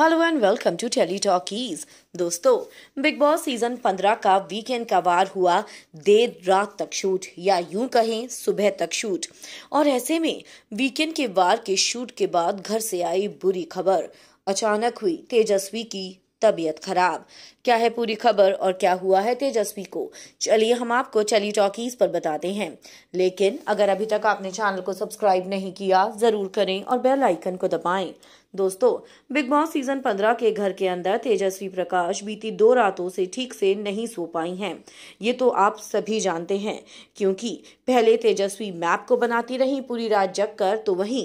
hello and welcome to telly talkies दोस्तों Bigg Boss season 15 का weekend का वार हुआ देर रात तक शूट या यूं कहें सुबह तक शूट और ऐसे में वीकेंड के वार के शूट के बाद घर से आई बुरी खबर अचानक हुई तेजस्वी की तबीयत खराब क्या है पूरी खबर और क्या हुआ है तेजस्वी को चलिए हम आपको चली टॉकीज पर बताते हैं लेकिन अगर अभी तक आपने चैनल को सब्सक्राइब नहीं किया जरूर करें और बेल आइकन को दबाएं दोस्तों बिग बॉस सीजन 15 के घर के अंदर तेजस्वी प्रकाश बीती दो रातों से ठीक से नहीं सो पाई हैं ये तो आप सभी जानते हैं क्योंकि पहले तेजस्वी मैप को बनाती रही पूरी रात जग कर तो वहीं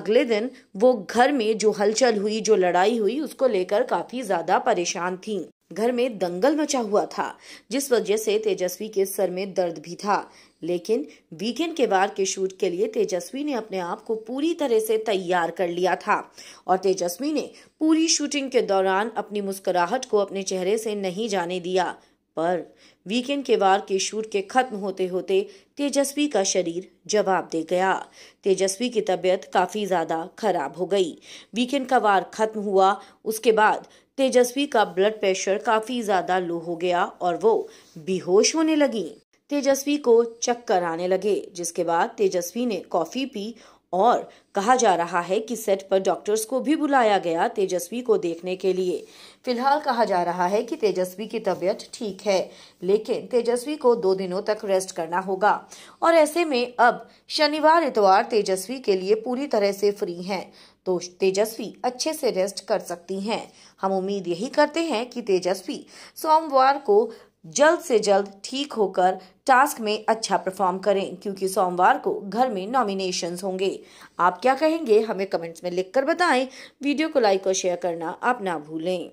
अगले दिन वो घर में जो हलचल हुई जो लड़ाई हुई उसको लेकर काफी ज्यादा परेशान थी घर में दंगल मचा हुआ था जिस वजह से तेजस्वी के सर में दर्द भी था लेकिन वीकेंड के बाद के शूट के लिए तेजस्वी ने अपने आप को पूरी तरह से तैयार कर लिया था और तेजस्वी ने पूरी शूटिंग के दौरान अपनी मुस्कुराहट को अपने चेहरे से नहीं जाने दिया पर वीकेंड के वार के शूट के खत्म होते होते तेजस्वी का शरीर जवाब दे गया तेजस्वी की तबीयत काफी ज्यादा खराब हो गई वीकेंड का वार खत्म हुआ उसके बाद तेजस्वी का ब्लड प्रेशर काफी ज्यादा लो हो गया और वो बेहोश होने लगी तेजस्वी को चक्कर आने लगे जिसके बाद तेजस्वी ने कॉफी पी और कहा जा रहा है कि सेट पर डॉक्टर्स को भी बुलाया गया तेजस्वी को देखने के लिए फिलहाल कहा जा रहा है कि तेजस्वी की तबीयत ठीक है लेकिन तेजस्वी को दो दिनों तक रेस्ट करना होगा और ऐसे में अब शनिवार इतवार तेजस्वी के लिए पूरी तरह से फ्री हैं तो तेजस्वी अच्छे से रेस्ट कर सकती हैं हम उम्मीद यही करते हैं कि तेजस्वी सोमवार को जल्द से जल्द ठीक होकर टास्क में अच्छा परफॉर्म करें क्योंकि सोमवार को घर में नॉमिनेशंस होंगे आप क्या कहेंगे हमें कमेंट्स में लिखकर बताएं वीडियो को लाइक और शेयर करना आप ना भूलें